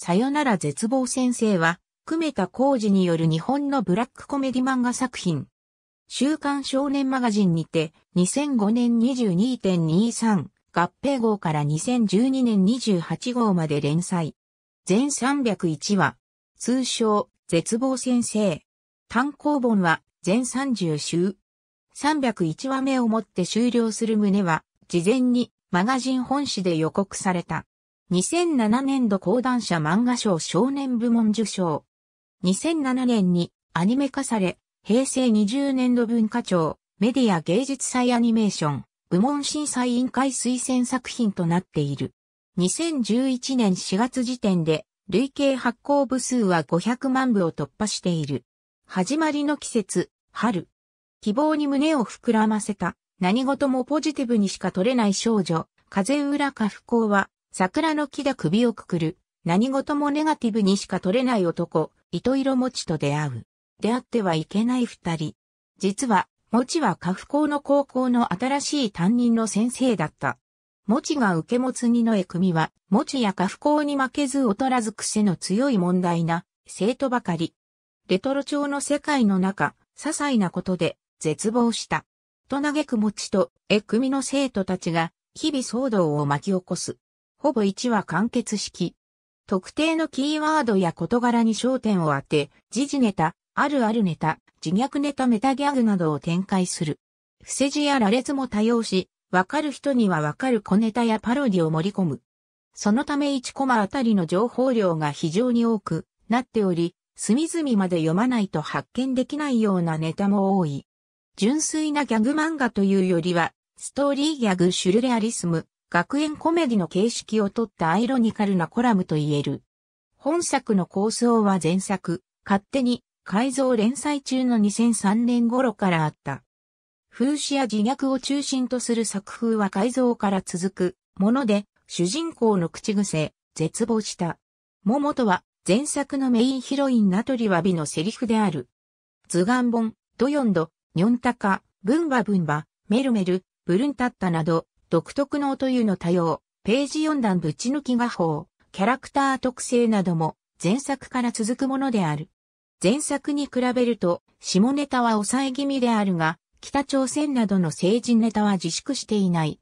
さよなら絶望先生は、久米田浩二による日本のブラックコメディ漫画作品。週刊少年マガジンにて、2005年22.23合併号から2012年28号まで連載。全301話。通称、絶望先生。単行本は、全30週。301話目をもって終了する旨は、事前にマガジン本誌で予告された。2007年度講談社漫画賞少年部門受賞。2007年にアニメ化され、平成20年度文化庁メディア芸術祭アニメーション部門審査委員会推薦作品となっている。2011年4月時点で累計発行部数は500万部を突破している。始まりの季節、春。希望に胸を膨らませた、何事もポジティブにしか取れない少女、風浦か不幸は、桜の木で首をくくる、何事もネガティブにしか取れない男、糸色持ちと出会う。出会ってはいけない二人。実は、持ちは下不校の高校の新しい担任の先生だった。持ちが受け持つ二の絵組は、持ちや下不校に負けず劣らず癖の強い問題な、生徒ばかり。レトロ調の世界の中、些細なことで、絶望した。と嘆く持ちと、絵組の生徒たちが、日々騒動を巻き起こす。ほぼ1は完結式。特定のキーワードや事柄に焦点を当て、時事ネタ、あるあるネタ、自虐ネタメタギャグなどを展開する。伏せ字や羅列も多用し、わかる人にはわかる小ネタやパロディを盛り込む。そのため1コマあたりの情報量が非常に多くなっており、隅々まで読まないと発見できないようなネタも多い。純粋なギャグ漫画というよりは、ストーリーギャグシュルレアリスム、学園コメディの形式をとったアイロニカルなコラムと言える。本作の構想は前作、勝手に改造連載中の2003年頃からあった。風刺や自虐を中心とする作風は改造から続くもので、主人公の口癖、絶望した。桃とは前作のメインヒロインナトリワビのセリフである。図眼本、ドヨンド、ニョンタカ、ブンバブンバ、メルメル、ブルンタッタなど、独特の音湯の多様、ページ4段ぶち抜き画法、キャラクター特性なども前作から続くものである。前作に比べると、下ネタは抑え気味であるが、北朝鮮などの成人ネタは自粛していない。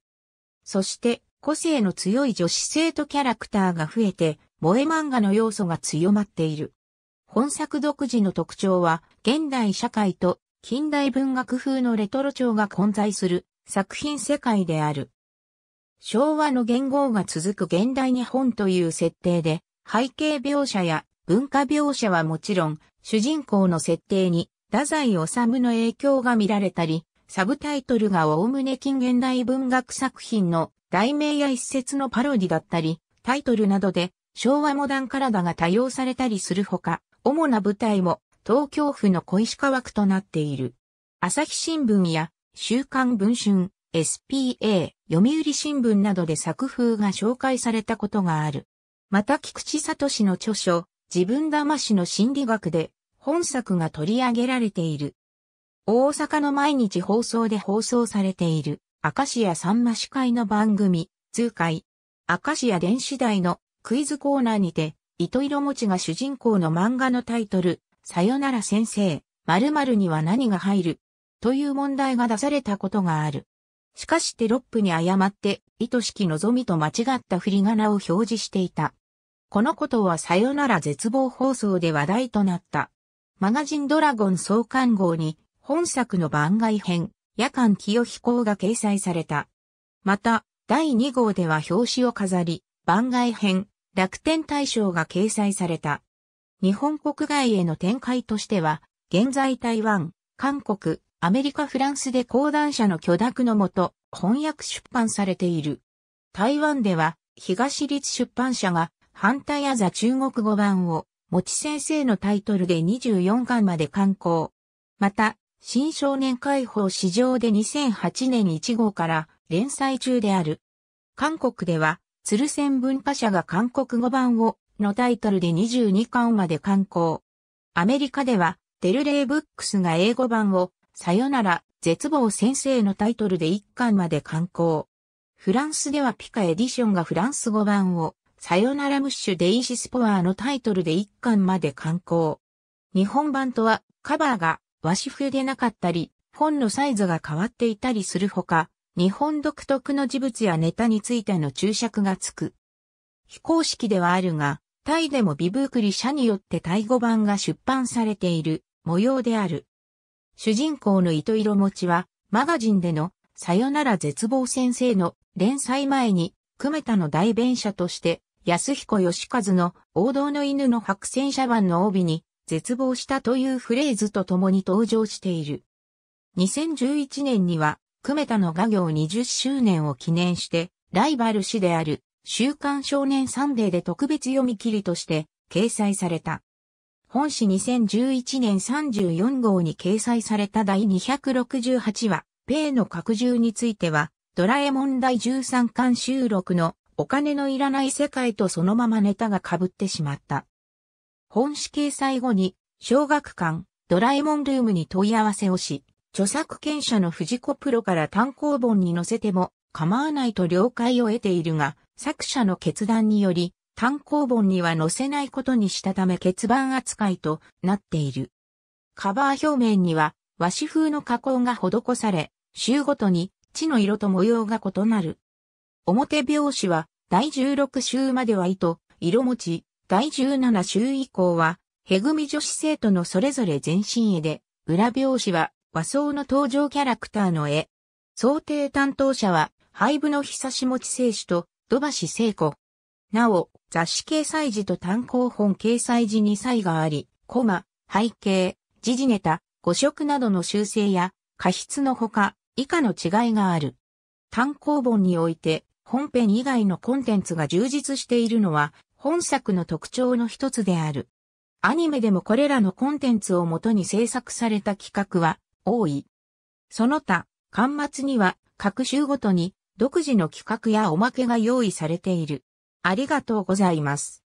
そして、個性の強い女子生徒キャラクターが増えて、萌え漫画の要素が強まっている。本作独自の特徴は、現代社会と近代文学風のレトロ調が混在する作品世界である。昭和の元号が続く現代日本という設定で、背景描写や文化描写はもちろん、主人公の設定に、太宰治の影響が見られたり、サブタイトルがおおむね近現代文学作品の題名や一節のパロディだったり、タイトルなどで昭和モダン体が多用されたりするほか、主な舞台も東京府の小石川区となっている。朝日新聞や週刊文春、SPA、読売新聞などで作風が紹介されたことがある。また菊池聡の著書、自分魂の心理学で本作が取り上げられている。大阪の毎日放送で放送されている、明石家さんま司会の番組、通会。明石家電子台のクイズコーナーにて、糸色持ちが主人公の漫画のタイトル、さよなら先生、〇〇には何が入るという問題が出されたことがある。しかしテロップに誤って、意図しき望みと間違った振り仮名を表示していた。このことはさよなら絶望放送で話題となった。マガジンドラゴン創刊号に、本作の番外編、夜間清彦が掲載された。また、第2号では表紙を飾り、番外編、楽天大賞が掲載された。日本国外への展開としては、現在台湾、韓国、アメリカ・フランスで講談社の許諾のもと、翻訳出版されている。台湾では、東立出版社が、反対アザ中国語版を、持ち先生のタイトルで24巻まで刊行。また、新少年解放市場で2008年1号から連載中である。韓国では、鶴仙文化社が韓国語版をのタイトルで22巻まで刊行。アメリカでは、デルレイブックスが英語版をさよなら、絶望先生のタイトルで一巻まで刊行。フランスではピカエディションがフランス語版を、さよならムッシュデイシスポワーのタイトルで一巻まで刊行。日本版とは、カバーが和紙風でなかったり、本のサイズが変わっていたりするほか、日本独特の事物やネタについての注釈がつく。非公式ではあるが、タイでもビブークリ社によってタイ語版が出版されている模様である。主人公の糸色持ちは、マガジンでの、さよなら絶望先生の連載前に、久米田の代弁者として、安彦義和の王道の犬の白戦車版の帯に、絶望したというフレーズと共に登場している。2011年には、久米田の画業20周年を記念して、ライバル誌である、週刊少年サンデーで特別読み切りとして、掲載された。本誌2011年34号に掲載された第268話、ペイの拡充については、ドラえもん第13巻収録のお金のいらない世界とそのままネタが被ってしまった。本誌掲載後に、小学館、ドラえもんルームに問い合わせをし、著作権者の藤子プロから単行本に載せても構わないと了解を得ているが、作者の決断により、単行本には載せないことにしたため欠番扱いとなっている。カバー表面には和紙風の加工が施され、週ごとに地の色と模様が異なる。表表紙は第16週までは糸、色持ち、第17週以降は、へミ。女子生徒のそれぞれ全身絵で、裏表紙は和装の登場キャラクターの絵。想定担当者は、廃部の久し持ち生主と土橋聖子。なお、雑誌掲載時と単行本掲載時に差異があり、コマ、背景、時事ネタ、誤色などの修正や、過失のほか、以下の違いがある。単行本において、本編以外のコンテンツが充実しているのは、本作の特徴の一つである。アニメでもこれらのコンテンツをもとに制作された企画は多い。その他、巻末には各週ごとに独自の企画やおまけが用意されている。ありがとうございます。